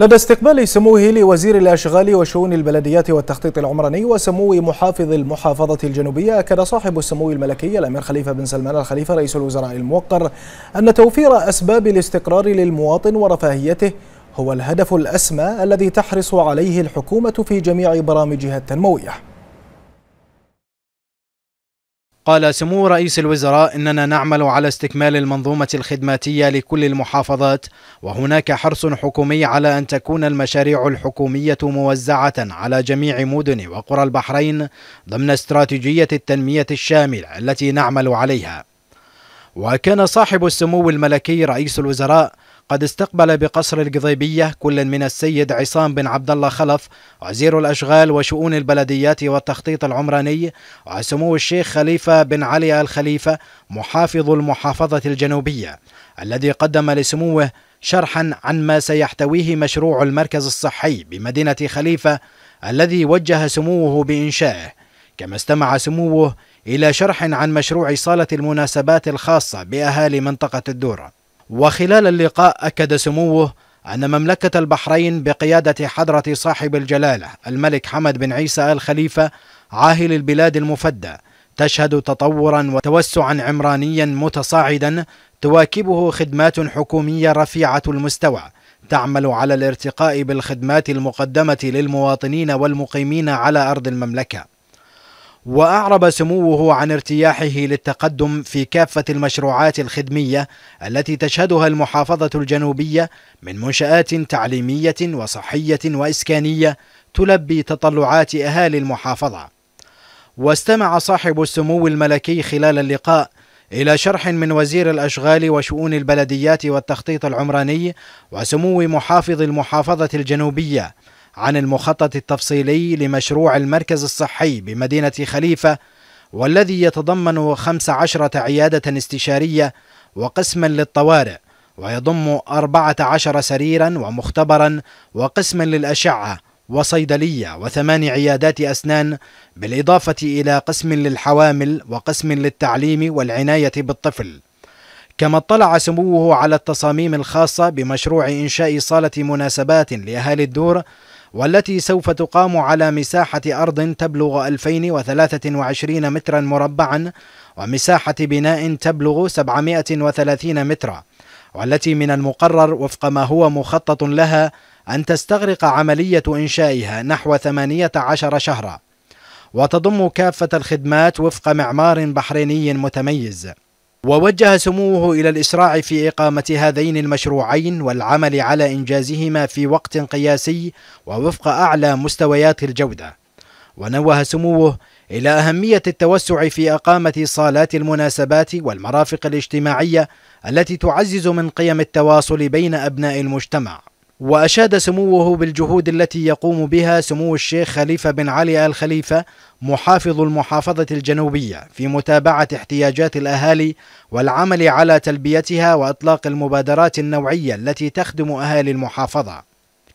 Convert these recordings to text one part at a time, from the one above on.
لدى استقبال سموه لوزير الأشغال وشؤون البلديات والتخطيط العمراني وسمو محافظ المحافظة الجنوبية أكد صاحب السمو الملكي الأمير خليفة بن سلمان الخليفة رئيس الوزراء الموقر أن توفير أسباب الاستقرار للمواطن ورفاهيته هو الهدف الأسمى الذي تحرص عليه الحكومة في جميع برامجها التنموية قال سمو رئيس الوزراء إننا نعمل على استكمال المنظومة الخدماتية لكل المحافظات وهناك حرص حكومي على أن تكون المشاريع الحكومية موزعة على جميع مدن وقرى البحرين ضمن استراتيجية التنمية الشاملة التي نعمل عليها وكان صاحب السمو الملكي رئيس الوزراء قد استقبل بقصر القضيبية كل من السيد عصام بن عبد الله خلف وزير الأشغال وشؤون البلديات والتخطيط العمراني وسمو الشيخ خليفة بن علي الخليفة محافظ المحافظة الجنوبية الذي قدم لسموه شرحا عن ما سيحتويه مشروع المركز الصحي بمدينة خليفة الذي وجه سموه بإنشائه كما استمع سموه إلى شرح عن مشروع صالة المناسبات الخاصة بأهالي منطقة الدورة وخلال اللقاء أكد سموه أن مملكة البحرين بقيادة حضرة صاحب الجلالة الملك حمد بن عيسى آل خليفة عاهل البلاد المفدى تشهد تطورا وتوسعا عمرانيا متصاعدا تواكبه خدمات حكومية رفيعة المستوى تعمل على الارتقاء بالخدمات المقدمة للمواطنين والمقيمين على أرض المملكة وأعرب سموه عن ارتياحه للتقدم في كافة المشروعات الخدمية التي تشهدها المحافظة الجنوبية من منشآت تعليمية وصحية وإسكانية تلبي تطلعات أهالي المحافظة. واستمع صاحب السمو الملكي خلال اللقاء إلى شرح من وزير الأشغال وشؤون البلديات والتخطيط العمراني وسمو محافظ المحافظة الجنوبية عن المخطط التفصيلي لمشروع المركز الصحي بمدينة خليفة والذي يتضمن 15 عيادة استشارية وقسما للطوارئ ويضم 14 سريرا ومختبرا وقسما للأشعة وصيدلية وثمان عيادات أسنان بالإضافة إلى قسم للحوامل وقسم للتعليم والعناية بالطفل كما اطلع سموه على التصاميم الخاصة بمشروع إنشاء صالة مناسبات لأهالي الدور والتي سوف تقام على مساحة أرض تبلغ 2023 مترا مربعا ومساحة بناء تبلغ 730 مترا والتي من المقرر وفق ما هو مخطط لها أن تستغرق عملية إنشائها نحو 18 شهرا وتضم كافة الخدمات وفق معمار بحريني متميز ووجه سموه إلى الإسراع في إقامة هذين المشروعين والعمل على إنجازهما في وقت قياسي ووفق أعلى مستويات الجودة ونوه سموه إلى أهمية التوسع في إقامة صالات المناسبات والمرافق الاجتماعية التي تعزز من قيم التواصل بين أبناء المجتمع وأشاد سموه بالجهود التي يقوم بها سمو الشيخ خليفة بن علي آل خليفة محافظ المحافظة الجنوبية في متابعة احتياجات الأهالي والعمل على تلبيتها وإطلاق المبادرات النوعية التي تخدم أهالي المحافظة.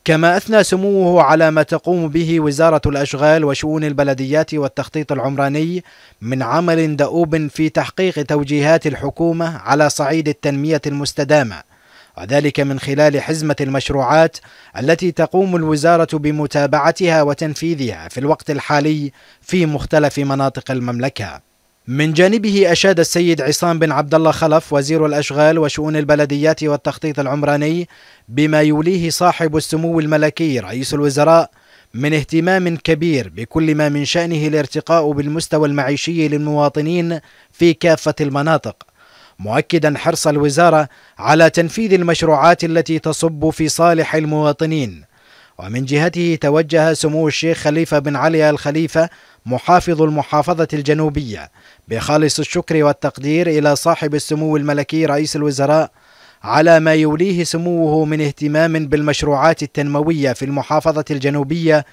كما أثنى سموه على ما تقوم به وزارة الأشغال وشؤون البلديات والتخطيط العمراني من عمل دؤوب في تحقيق توجيهات الحكومة على صعيد التنمية المستدامة وذلك من خلال حزمة المشروعات التي تقوم الوزارة بمتابعتها وتنفيذها في الوقت الحالي في مختلف مناطق المملكة. من جانبه أشاد السيد عصام بن عبد الله خلف وزير الأشغال وشؤون البلديات والتخطيط العمراني بما يوليه صاحب السمو الملكي رئيس الوزراء من اهتمام كبير بكل ما من شأنه الارتقاء بالمستوى المعيشي للمواطنين في كافة المناطق مؤكدا حرص الوزارة على تنفيذ المشروعات التي تصب في صالح المواطنين ومن جهته توجه سمو الشيخ خليفة بن علي الخليفة محافظ المحافظة الجنوبية بخالص الشكر والتقدير إلى صاحب السمو الملكي رئيس الوزراء على ما يوليه سموه من اهتمام بالمشروعات التنموية في المحافظة الجنوبية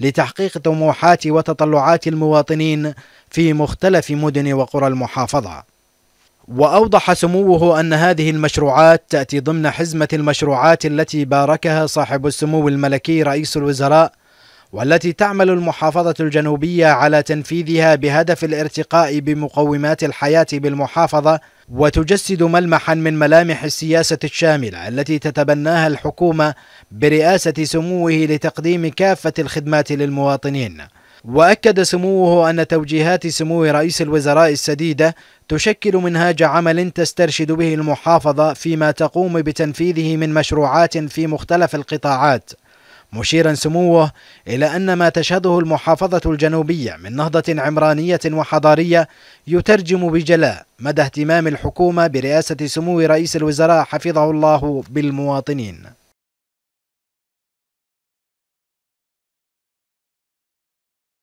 لتحقيق طموحات وتطلعات المواطنين في مختلف مدن وقرى المحافظة وأوضح سموه أن هذه المشروعات تأتي ضمن حزمة المشروعات التي باركها صاحب السمو الملكي رئيس الوزراء والتي تعمل المحافظة الجنوبية على تنفيذها بهدف الارتقاء بمقومات الحياة بالمحافظة وتجسد ملمحا من ملامح السياسة الشاملة التي تتبناها الحكومة برئاسة سموه لتقديم كافة الخدمات للمواطنين وأكد سموه أن توجيهات سمو رئيس الوزراء السديدة تشكل منهاج عمل تسترشد به المحافظة فيما تقوم بتنفيذه من مشروعات في مختلف القطاعات مشيرا سموه إلى أن ما تشهده المحافظة الجنوبية من نهضة عمرانية وحضارية يترجم بجلاء مدى اهتمام الحكومة برئاسة سمو رئيس الوزراء حفظه الله بالمواطنين